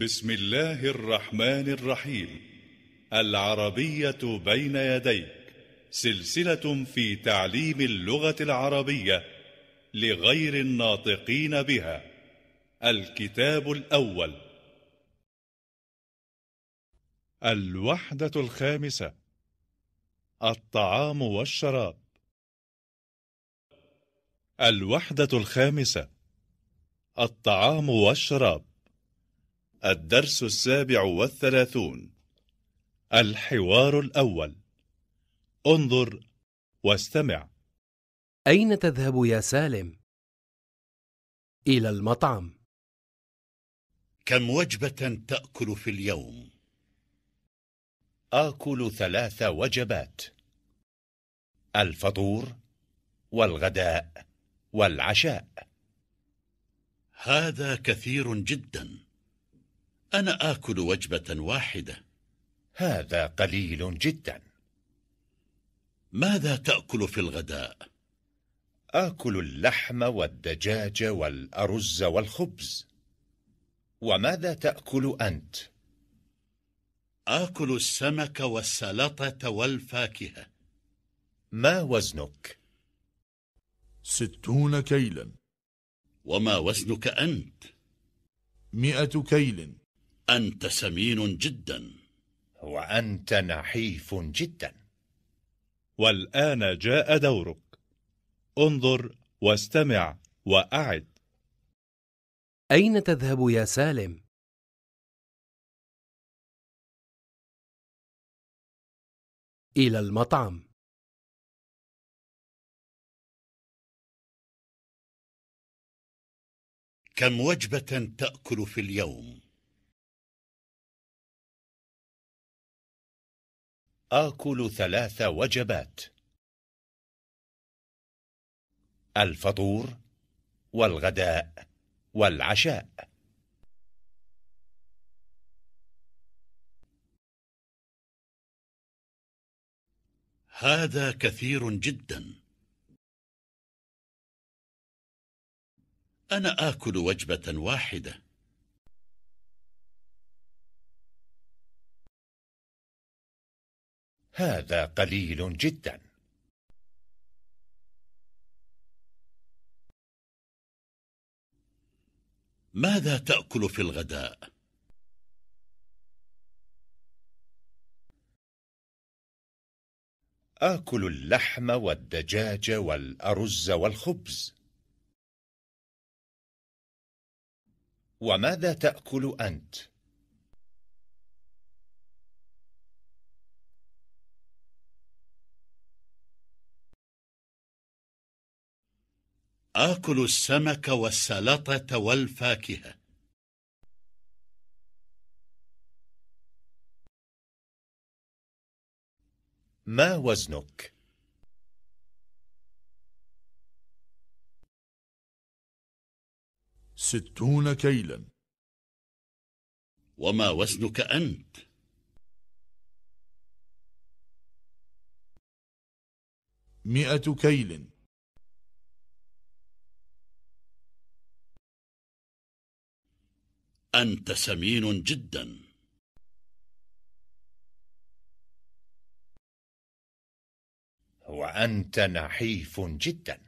بسم الله الرحمن الرحيم العربية بين يديك سلسلة في تعليم اللغة العربية لغير الناطقين بها الكتاب الأول الوحدة الخامسة الطعام والشراب الوحدة الخامسة الطعام والشراب الدرس السابع والثلاثون الحوار الأول انظر واستمع أين تذهب يا سالم؟ إلى المطعم كم وجبة تأكل في اليوم؟ آكل ثلاث وجبات الفطور والغداء والعشاء هذا كثير جداً أنا آكل وجبة واحدة هذا قليل جدا ماذا تأكل في الغداء؟ آكل اللحم والدجاج والأرز والخبز وماذا تأكل أنت؟ آكل السمك والسلطة والفاكهة ما وزنك؟ ستون كيلا وما وزنك أنت؟ مئة كيل أنت سمين جدا وأنت نحيف جدا والآن جاء دورك انظر واستمع وأعد أين تذهب يا سالم؟ إلى المطعم كم وجبة تأكل في اليوم؟ آكل ثلاث وجبات الفطور والغداء والعشاء هذا كثير جدا أنا آكل وجبة واحدة هذا قليل جدا ماذا تأكل في الغداء؟ آكل اللحم والدجاج والأرز والخبز وماذا تأكل أنت؟ آكل السمك والسلطة والفاكهة ما وزنك؟ ستون كيلا وما وزنك أنت؟ مئة كيل أنت سمين جدا وأنت نحيف جدا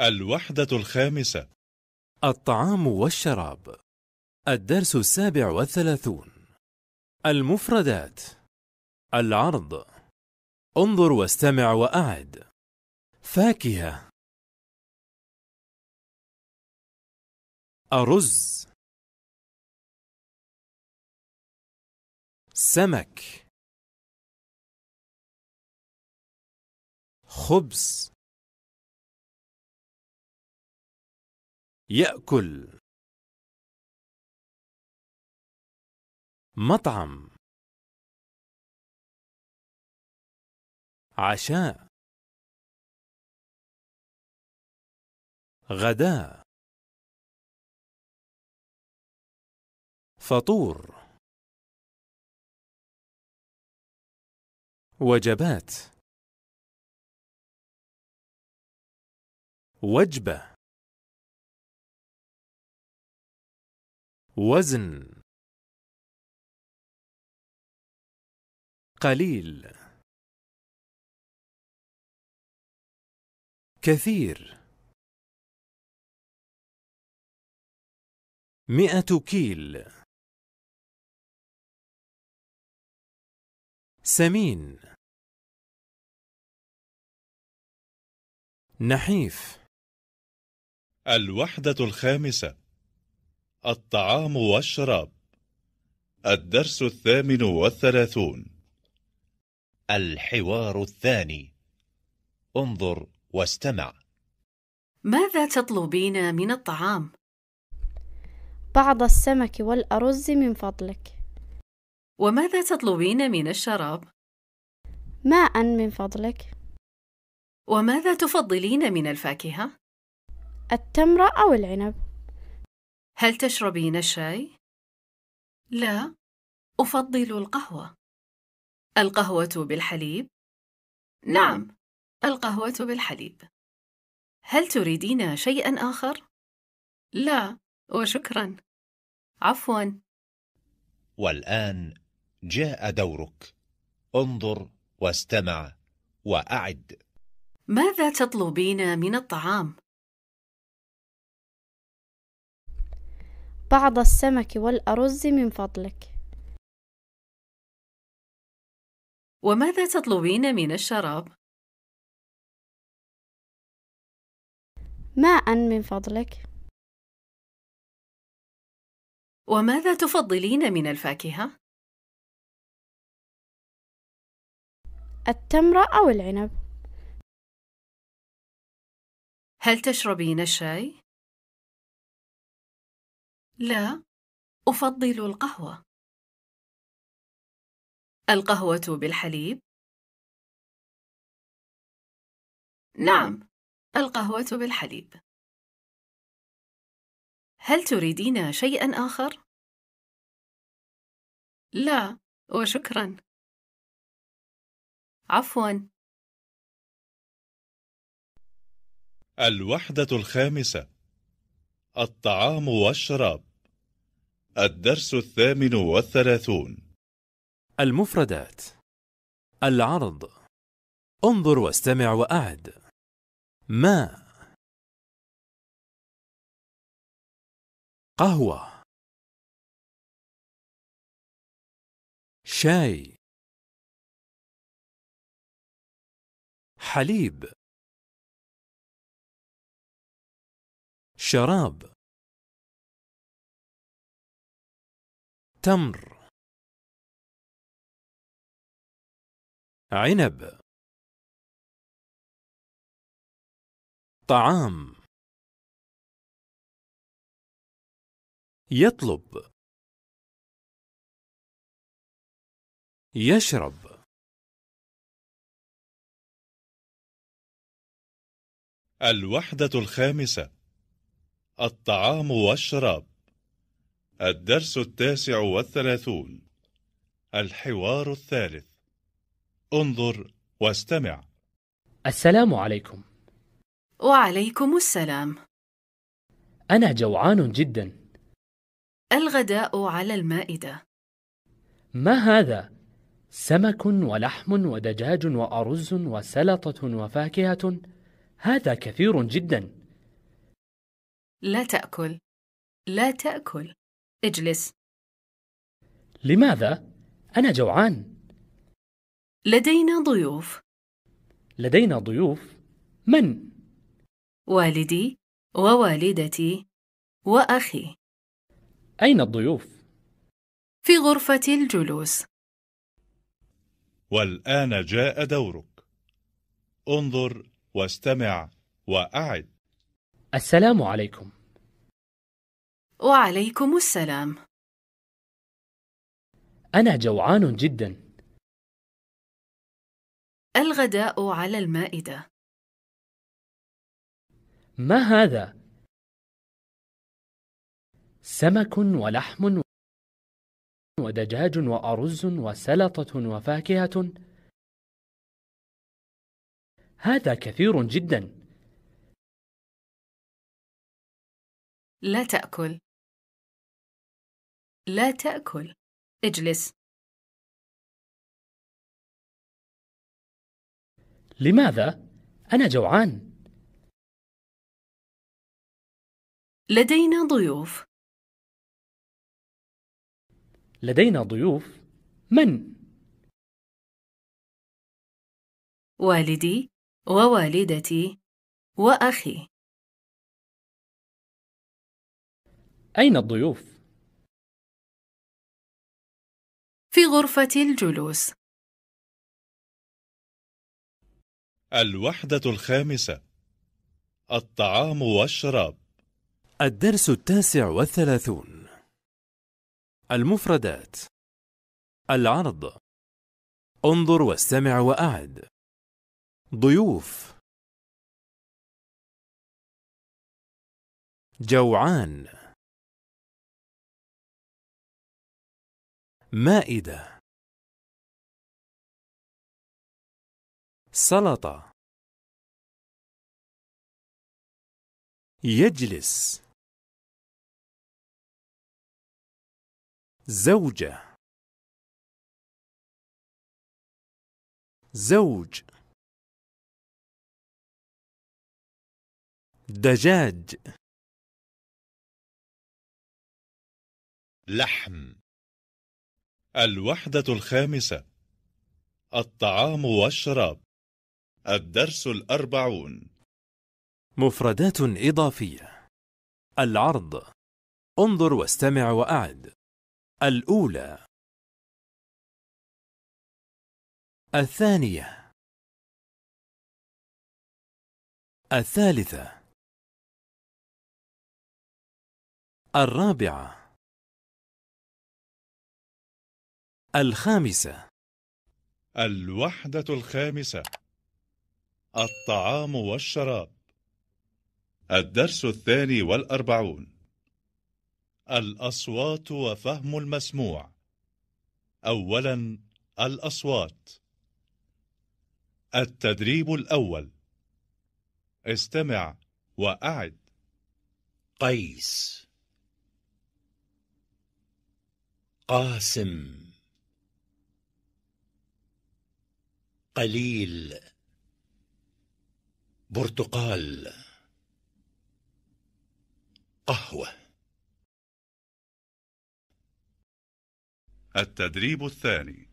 الوحدة الخامسة الطعام والشراب الدرس السابع والثلاثون المفردات العرض انظر واستمع وأعد فاكهة أرز سمك خبز يأكل مطعم عشاء غداء فطور وجبات وجبة وزن قليل كثير مئة كيل سمين نحيف الوحدة الخامسة الطعام والشراب الدرس الثامن والثلاثون الحوار الثاني انظر واستمع ماذا تطلبين من الطعام؟ بعض السمك والأرز من فضلك وماذا تطلبين من الشراب؟ ماء من فضلك وماذا تفضلين من الفاكهة؟ التمر أو العنب هل تشربين الشاي؟ لا أفضل القهوة القهوة بالحليب؟ نعم القهوة بالحليب هل تريدين شيئا آخر؟ لا وشكرا عفوا والآن جاء دورك انظر واستمع وأعد ماذا تطلبين من الطعام؟ بعض السمك والأرز من فضلك وماذا تطلبين من الشراب؟ ماء من فضلك وماذا تفضلين من الفاكهة؟ التمرة أو العنب هل تشربين الشاي؟ لا أفضل القهوة القهوة بالحليب؟ نعم القهوة بالحليب هل تريدين شيئا آخر؟ لا وشكرا عفوا الوحدة الخامسة الطعام والشراب الدرس الثامن والثلاثون المفردات العرض انظر واستمع وأعد ما قهوة شاي حليب شراب تمر عنب طعام يطلب يشرب الوحدة الخامسة الطعام والشراب الدرس التاسع والثلاثون الحوار الثالث انظر واستمع السلام عليكم وعليكم السلام أنا جوعان جدا الغداء على المائدة ما هذا؟ سمك ولحم ودجاج وأرز وسلطة وفاكهة؟ هذا كثير جدا لا تأكل لا تأكل اجلس لماذا؟ أنا جوعان لدينا ضيوف لدينا ضيوف؟ من؟ والدي ووالدتي وأخي أين الضيوف؟ في غرفة الجلوس والآن جاء دورك انظر واستمع وأعد السلام عليكم وعليكم السلام أنا جوعان جدا الغداء على المائدة ما هذا؟ سمك ولحم ودجاج وأرز وسلطة وفاكهة هذا كثير جدا لا تأكل لا تأكل اجلس لماذا؟ أنا جوعان لدينا ضيوف لدينا ضيوف من؟ والدي ووالدتي وأخي أين الضيوف؟ في غرفة الجلوس الوحدة الخامسة الطعام والشراب الدرس التاسع والثلاثون المفردات العرض انظر واستمع وأعد ضيوف جوعان مائدة سلطة يجلس زوجة زوج دجاج لحم الوحدة الخامسة الطعام والشراب الدرس الأربعون مفردات إضافية العرض انظر واستمع وأعد الأولى الثانية الثالثة الرابعة الخامسة الوحدة الخامسة الطعام والشراب الدرس الثاني والأربعون الأصوات وفهم المسموع أولا الأصوات التدريب الأول استمع وأعد قيس قاسم قليل برتقال قهوة التدريب الثاني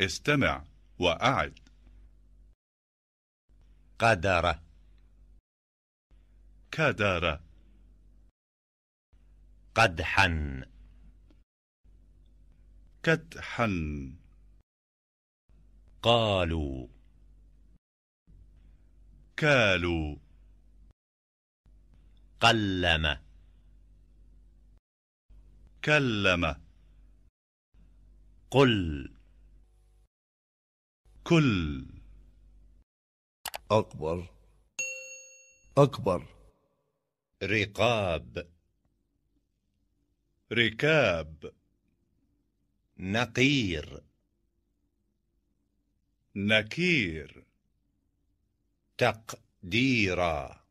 استمع وأعد قدر كدر قدحا كدحا قالوا كالوا قلم كلم قل كل أكبر أكبر رقاب ركاب نقير نكير تقديرا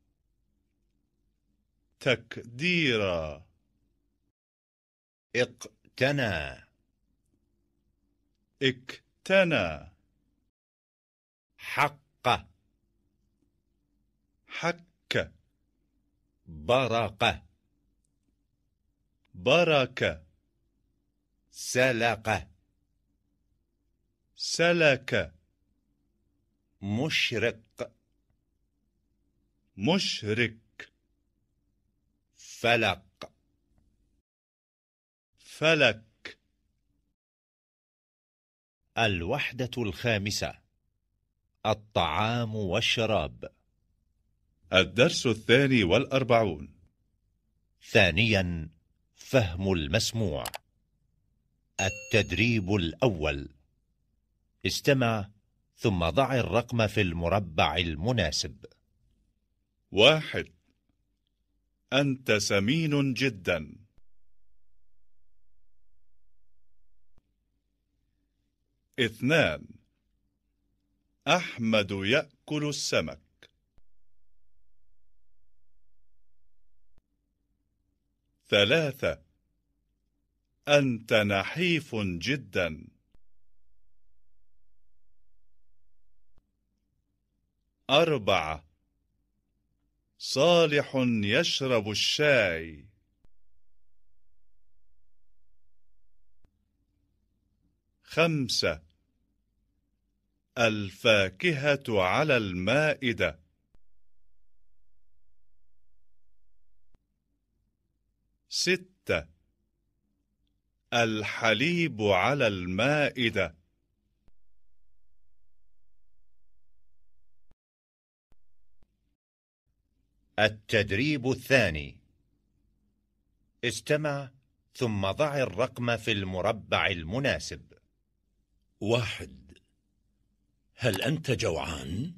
تكديرا اقتنى اقتنى حق حك برق بركه سلق سلك مشرق مشرك فلق فلك الوحدة الخامسة الطعام والشراب الدرس الثاني والأربعون ثانيا فهم المسموع التدريب الأول استمع ثم ضع الرقم في المربع المناسب واحد أنت سمين جدا اثنان أحمد يأكل السمك ثلاثة أنت نحيف جدا أربعة صالح يشرب الشاي خمسة الفاكهة على المائدة ستة الحليب على المائدة التدريب الثاني استمع ثم ضع الرقم في المربع المناسب واحد هل أنت جوعان؟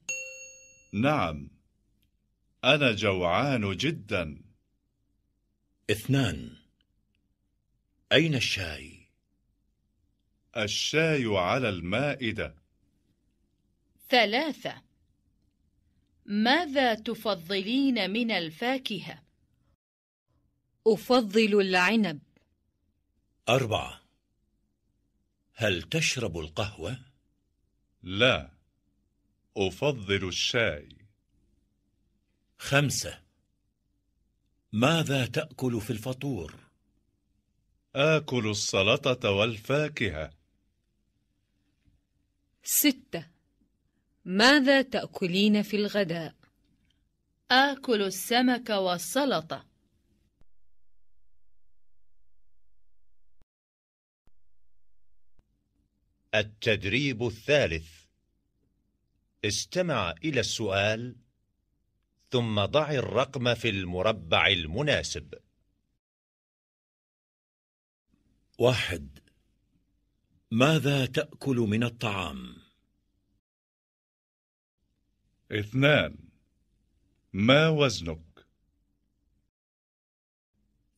نعم أنا جوعان جدا اثنان أين الشاي؟ الشاي على المائدة ثلاثة ماذا تفضلين من الفاكهة؟ أفضل العنب أربعة هل تشرب القهوة؟ لا أفضل الشاي خمسة ماذا تأكل في الفطور؟ آكل السلطة والفاكهة ستة ماذا تأكلين في الغداء؟ آكل السمك والسلطة التدريب الثالث استمع إلى السؤال ثم ضع الرقم في المربع المناسب واحد ماذا تأكل من الطعام؟ اثنان ما وزنك؟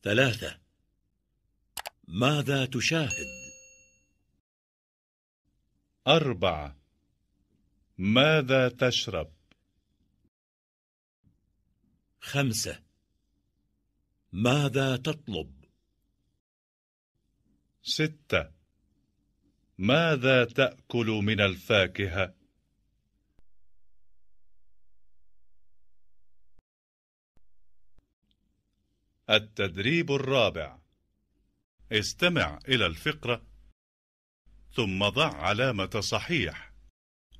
ثلاثة ماذا تشاهد؟ أربعة ماذا تشرب؟ خمسة ماذا تطلب؟ ستة ماذا تأكل من الفاكهة؟ التدريب الرابع استمع إلى الفقرة ثم ضع علامة صحيح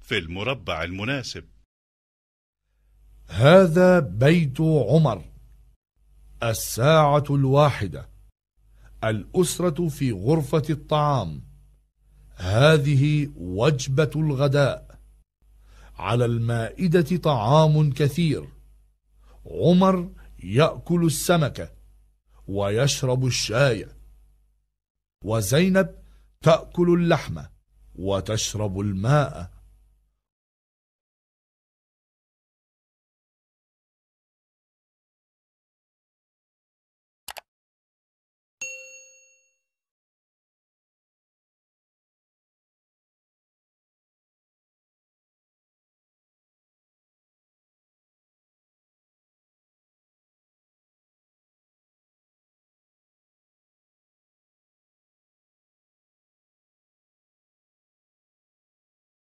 في المربع المناسب هذا بيت عمر الساعة الواحدة الأسرة في غرفة الطعام هذه وجبة الغداء على المائدة طعام كثير عمر يأكل السمكة ويشرب الشاي وزينب تأكل اللحمة وتشرب الماء